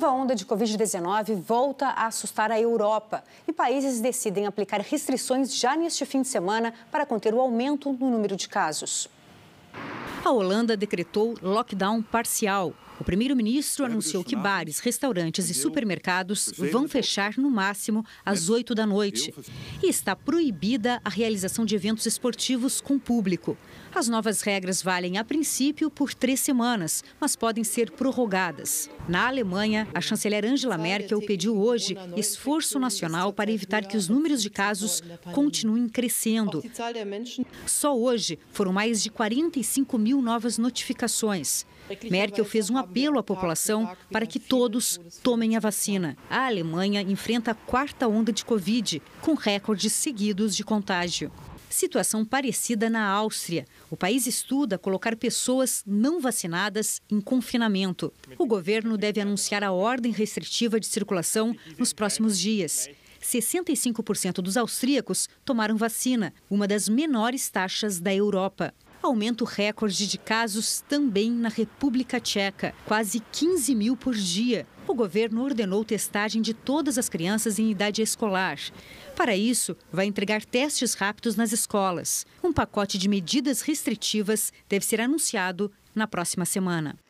Nova onda de Covid-19 volta a assustar a Europa e países decidem aplicar restrições já neste fim de semana para conter o aumento no número de casos. A Holanda decretou lockdown parcial. O primeiro-ministro anunciou que bares, restaurantes e supermercados vão fechar no máximo às 8 da noite. E está proibida a realização de eventos esportivos com público. As novas regras valem, a princípio, por três semanas, mas podem ser prorrogadas. Na Alemanha, a chanceler Angela Merkel pediu hoje esforço nacional para evitar que os números de casos continuem crescendo. Só hoje foram mais de 45 mil mil novas notificações. Merkel fez um apelo à população para que todos tomem a vacina. A Alemanha enfrenta a quarta onda de Covid, com recordes seguidos de contágio. Situação parecida na Áustria. O país estuda colocar pessoas não vacinadas em confinamento. O governo deve anunciar a ordem restritiva de circulação nos próximos dias. 65% dos austríacos tomaram vacina, uma das menores taxas da Europa aumento recorde de casos também na República Tcheca, quase 15 mil por dia. O governo ordenou testagem de todas as crianças em idade escolar. Para isso, vai entregar testes rápidos nas escolas. Um pacote de medidas restritivas deve ser anunciado na próxima semana.